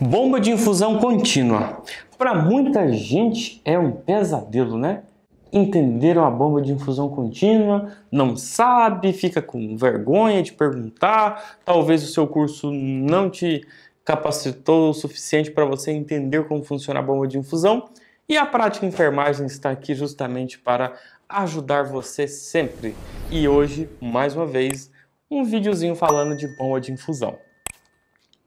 Bomba de infusão contínua. Para muita gente é um pesadelo, né? Entenderam a bomba de infusão contínua, não sabe, fica com vergonha de perguntar, talvez o seu curso não te capacitou o suficiente para você entender como funciona a bomba de infusão. E a prática enfermagem está aqui justamente para ajudar você sempre. E hoje, mais uma vez, um videozinho falando de bomba de infusão.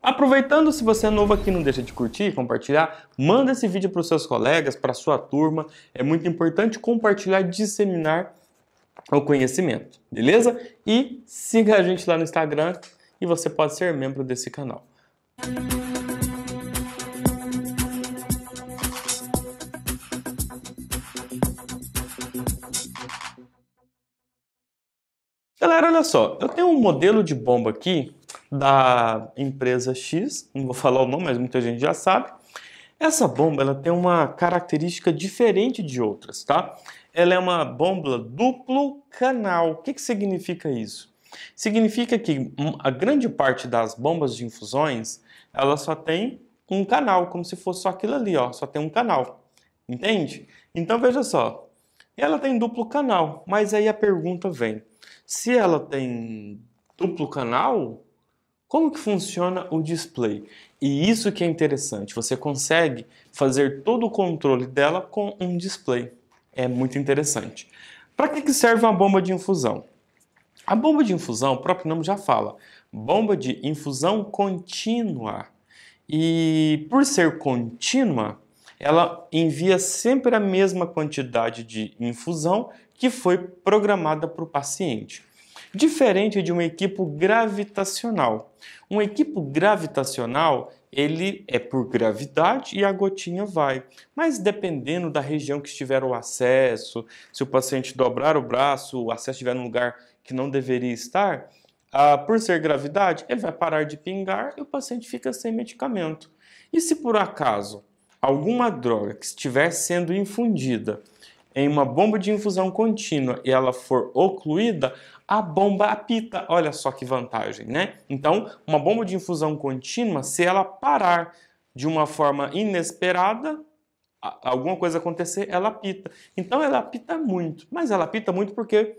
Aproveitando, se você é novo aqui, não deixa de curtir, compartilhar, manda esse vídeo para os seus colegas, para a sua turma. É muito importante compartilhar, disseminar o conhecimento, beleza? E siga a gente lá no Instagram e você pode ser membro desse canal. Galera, olha só, eu tenho um modelo de bomba aqui da empresa X, não vou falar o nome, mas muita gente já sabe. Essa bomba ela tem uma característica diferente de outras, tá? Ela é uma bomba duplo canal. O que, que significa isso? Significa que a grande parte das bombas de infusões ela só tem um canal, como se fosse só aquilo ali, ó, só tem um canal. Entende? Então veja só, ela tem duplo canal, mas aí a pergunta vem: se ela tem duplo canal, como que funciona o display? E isso que é interessante, você consegue fazer todo o controle dela com um display. É muito interessante. Para que, que serve uma bomba de infusão? A bomba de infusão, o próprio nome já fala, bomba de infusão contínua. E por ser contínua, ela envia sempre a mesma quantidade de infusão que foi programada para o paciente diferente de um equipo gravitacional. Um equipo gravitacional ele é por gravidade e a gotinha vai. Mas dependendo da região que estiver o acesso, se o paciente dobrar o braço, o acesso estiver num lugar que não deveria estar, ah, por ser gravidade, ele vai parar de pingar e o paciente fica sem medicamento. E se por acaso alguma droga que estiver sendo infundida em uma bomba de infusão contínua e ela for ocluída, a bomba apita. Olha só que vantagem, né? Então, uma bomba de infusão contínua, se ela parar de uma forma inesperada, alguma coisa acontecer, ela apita. Então, ela apita muito, mas ela apita muito porque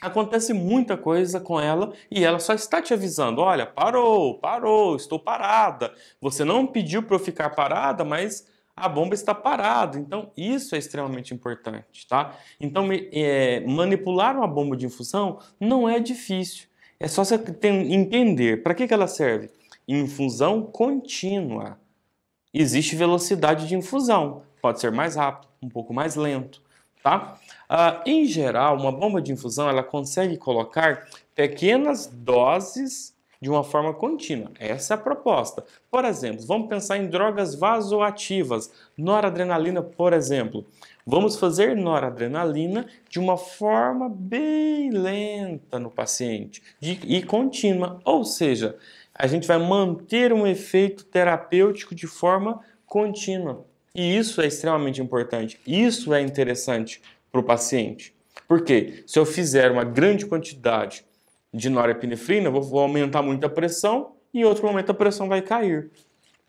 acontece muita coisa com ela e ela só está te avisando: olha, parou, parou, estou parada. Você não pediu para eu ficar parada, mas a bomba está parada. Então, isso é extremamente importante, tá? Então, é, manipular uma bomba de infusão não é difícil. É só você entender para que, que ela serve. Infusão contínua. Existe velocidade de infusão. Pode ser mais rápido, um pouco mais lento, tá? Ah, em geral, uma bomba de infusão ela consegue colocar pequenas doses de uma forma contínua. Essa é a proposta. Por exemplo, vamos pensar em drogas vasoativas, noradrenalina, por exemplo. Vamos fazer noradrenalina de uma forma bem lenta no paciente e contínua, ou seja, a gente vai manter um efeito terapêutico de forma contínua. E isso é extremamente importante. Isso é interessante para o paciente. Porque se eu fizer uma grande quantidade de norepinefrina, eu vou aumentar muito a pressão e em outro momento a pressão vai cair.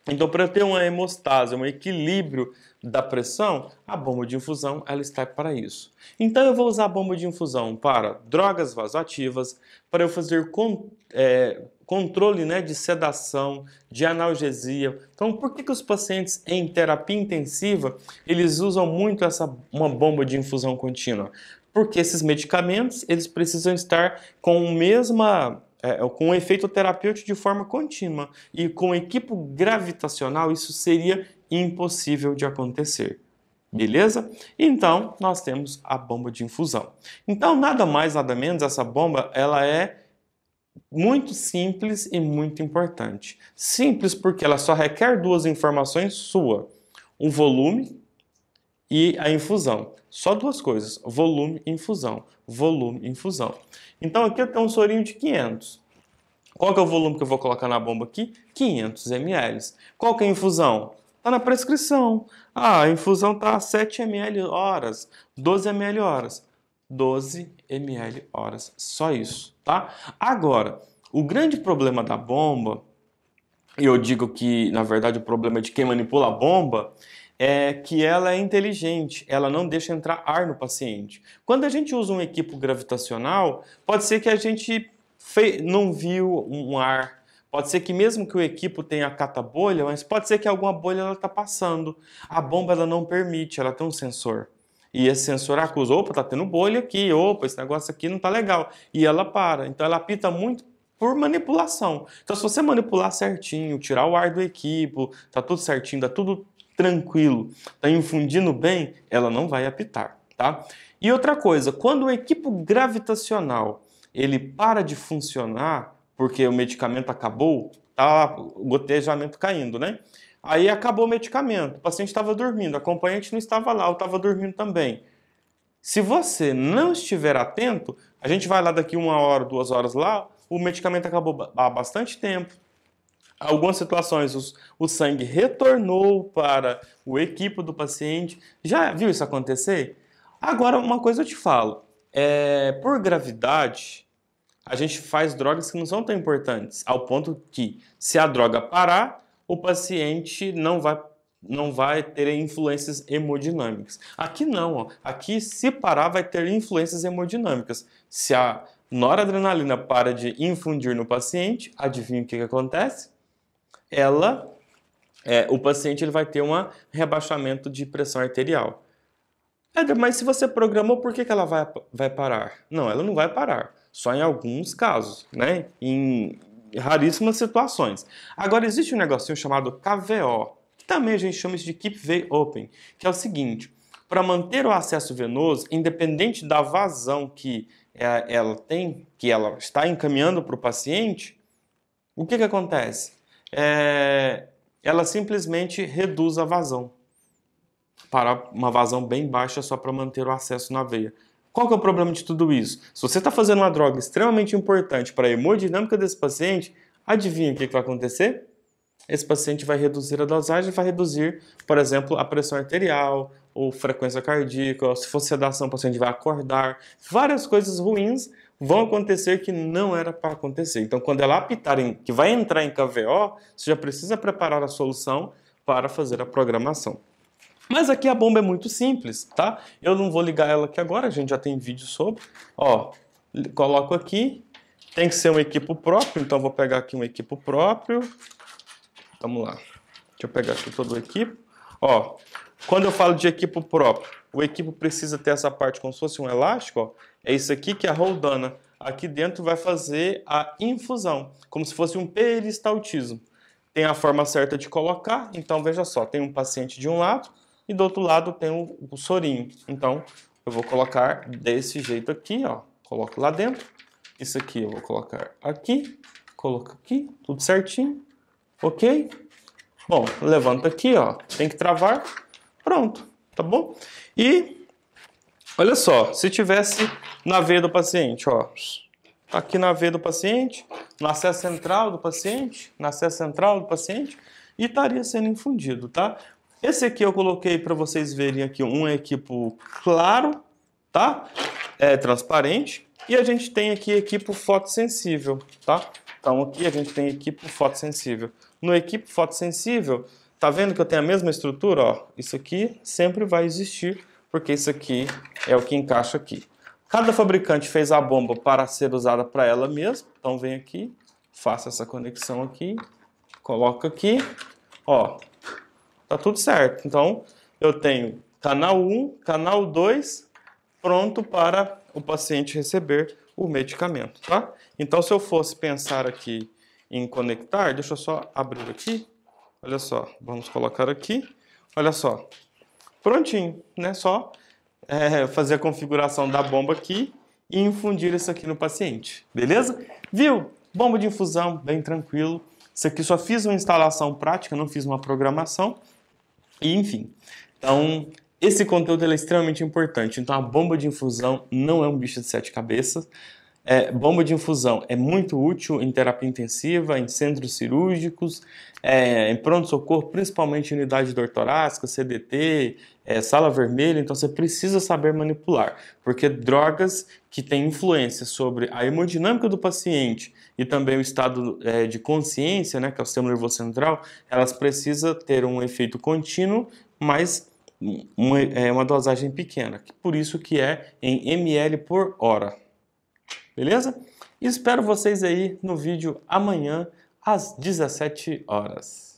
Então, para ter uma hemostase, um equilíbrio da pressão, a bomba de infusão ela está para isso. Então, eu vou usar a bomba de infusão para drogas vasoativas, para eu fazer con é, controle né, de sedação, de analgesia. Então, por que, que os pacientes em terapia intensiva, eles usam muito essa, uma bomba de infusão contínua? porque esses medicamentos eles precisam estar com o mesma é, é com o efeito terapêutico de forma contínua e com equipo gravitacional isso seria impossível de acontecer. Beleza? Então, nós temos a bomba de infusão. Então, nada mais, nada menos, essa bomba, ela é muito simples e muito importante. Simples porque ela só requer duas informações sua: um volume e a infusão. Só duas coisas, volume e infusão. Volume e infusão. Então aqui eu tenho um sorinho de 500. Qual que é o volume que eu vou colocar na bomba aqui? 500 ml. Qual que é a infusão? Está na prescrição. Ah, a infusão está 7 ml horas, 12 ml horas. 12 ml horas, só isso, tá? Agora, o grande problema da bomba, e eu digo que, na verdade, o problema é de quem manipula a bomba, é que ela é inteligente, ela não deixa entrar ar no paciente. Quando a gente usa um equipo gravitacional, pode ser que a gente não viu um ar, Pode ser que mesmo que o equipo tenha cata-bolha, mas pode ser que alguma bolha ela está passando. A bomba ela não permite, ela tem um sensor. E esse sensor acusa, opa, está tendo bolha aqui, opa, esse negócio aqui não está legal. E ela para. Então ela apita muito por manipulação. Então se você manipular certinho, tirar o ar do equipo, tá tudo certinho, dá tudo tranquilo, está infundindo bem, ela não vai apitar, tá? E outra coisa, quando o equipo gravitacional ele para de funcionar porque o medicamento acabou, tá o gotejamento caindo, né? Aí acabou o medicamento, o paciente estava dormindo, o acompanhante não estava lá, eu estava dormindo também. Se você não estiver atento, a gente vai lá daqui uma hora, duas horas lá, o medicamento acabou há bastante tempo, algumas situações o sangue retornou para o equipo do paciente. Já viu isso acontecer? Agora, uma coisa eu te falo: é, por gravidade, a gente faz drogas que não são tão importantes, ao ponto que, se a droga parar, o paciente não vai não vai ter influências hemodinâmicas. Aqui não, ó. aqui se parar vai ter influências hemodinâmicas. Se a noradrenalina para de infundir no paciente, adivinha o que, que acontece? ela, é, o paciente ele vai ter um rebaixamento de pressão arterial. mas se você programou, por que, que ela vai, vai parar? Não, ela não vai parar. Só em alguns casos, né? Em raríssimas situações. Agora, existe um negocinho chamado KVO, que também a gente chama de Keep Vein Open, que é o seguinte, para manter o acesso venoso, independente da vazão que é, ela tem, que ela está encaminhando para o paciente, o que, que acontece? é, ela simplesmente reduz a vazão para uma vazão bem baixa só para manter o acesso na veia. Qual que é o problema de tudo isso? Se você está fazendo uma droga extremamente importante para a hemodinâmica desse paciente, adivinha o que, que vai acontecer? Esse paciente vai reduzir a dosagem vai reduzir, por exemplo, a pressão arterial, ou frequência cardíaca, ou se for sedação, o paciente vai acordar, várias coisas ruins vão acontecer que não era para acontecer. Então, quando ela apitar em, que vai entrar em KVO, você já precisa preparar a solução para fazer a programação. Mas aqui a bomba é muito simples, tá? Eu não vou ligar ela aqui agora, a gente já tem vídeo sobre. Ó, coloco aqui, tem que ser um equipo próprio, então vou pegar aqui um equipo próprio. Vamos lá. Deixa eu pegar aqui todo o equipo. Ó, quando eu falo de equipo próprio, o equipo precisa ter essa parte como se fosse um elástico, ó. é isso aqui que é a roldana. Aqui dentro vai fazer a infusão, como se fosse um peristaltismo. Tem a forma certa de colocar, então veja só, tem um paciente de um lado e do outro lado tem o, o sorinho. Então eu vou colocar desse jeito aqui, ó. coloco lá dentro, isso aqui eu vou colocar aqui, coloco aqui, tudo certinho, ok? Bom, levanta aqui, ó, tem que travar, Pronto, tá bom? E olha só, se tivesse na veia do paciente, ó, tá aqui na veia do paciente, na acesso central do paciente, na acesso central do paciente, e estaria sendo infundido, tá? Esse aqui eu coloquei para vocês verem aqui um equipo claro, tá? É transparente. E a gente tem aqui equipo fotossensível, tá? Então aqui a gente tem equipo fotossensível. No equipo fotossensível, Tá vendo que eu tenho a mesma estrutura? Ó, isso aqui sempre vai existir, porque isso aqui é o que encaixa aqui. Cada fabricante fez a bomba para ser usada para ela mesma. Então vem aqui, faça essa conexão aqui, coloca aqui. Ó, tá tudo certo. Então eu tenho canal 1, canal 2, pronto para o paciente receber o medicamento, tá? Então se eu fosse pensar aqui em conectar, deixa eu só abrir aqui. Olha só, vamos colocar aqui. Olha só, prontinho, né? Só é, fazer a configuração da bomba aqui e infundir isso aqui no paciente, beleza? Viu? Bomba de infusão, bem tranquilo. Isso aqui só fiz uma instalação prática, não fiz uma programação. E enfim, então esse conteúdo é extremamente importante. Então a bomba de infusão não é um bicho de sete cabeças. É, bomba de infusão é muito útil em terapia intensiva, em centros cirúrgicos, é, em pronto-socorro, principalmente em unidade dortorácica, CDT, é, sala vermelha. Então você precisa saber manipular, porque drogas que têm influência sobre a hemodinâmica do paciente e também o estado é, de consciência, né, que é o sistema nervoso central, elas precisam ter um efeito contínuo, mas uma, é, uma dosagem pequena. Por isso que é em ml por hora. Beleza? Espero vocês aí no vídeo amanhã às 17 horas.